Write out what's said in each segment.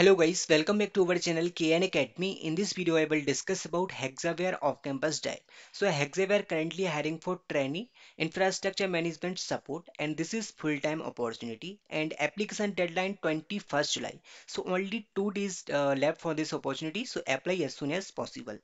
Hello guys, welcome back to our channel KN Academy. In this video, I will discuss about Hexaware off-campus dive. So Hexaware currently hiring for trainee, infrastructure management support and this is full-time opportunity and application deadline 21st July. So only two days uh, left for this opportunity. So apply as soon as possible.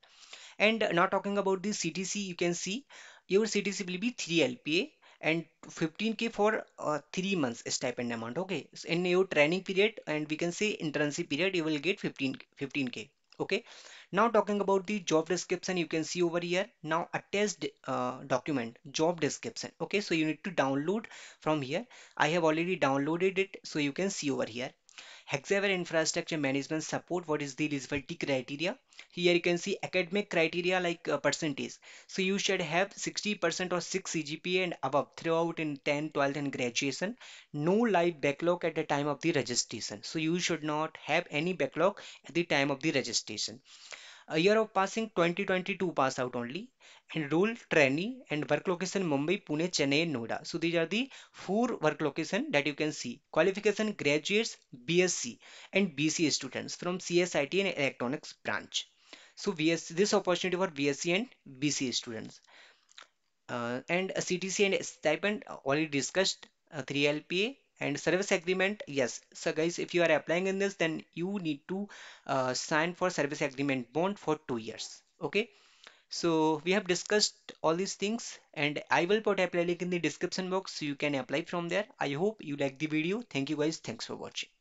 And uh, now talking about the CTC, you can see your CTC will be 3 LPA and 15k for uh, three months stipend amount okay so in your training period and we can say internship period you will get 15 15k okay now talking about the job description you can see over here now attached uh, document job description okay so you need to download from here i have already downloaded it so you can see over here Hexaware infrastructure management support. What is the eligibility criteria? Here you can see academic criteria like uh, percentage. So you should have 60% or 6 CGPA and above throughout in 10, 12 and graduation. No live backlog at the time of the registration. So you should not have any backlog at the time of the registration. A year of passing 2022 pass out only. Enroll trainee and work location Mumbai, Pune, Chennai, and Noida. So these are the four work location that you can see. Qualification graduates, BSc and BC students from CSIT and electronics branch. So VS, this opportunity for BSc and BC students. Uh, and CTC and stipend uh, already discussed uh, 3LPA and service agreement yes so guys if you are applying in this then you need to uh, sign for service agreement bond for two years okay so we have discussed all these things and i will put apply link in the description box so you can apply from there i hope you like the video thank you guys thanks for watching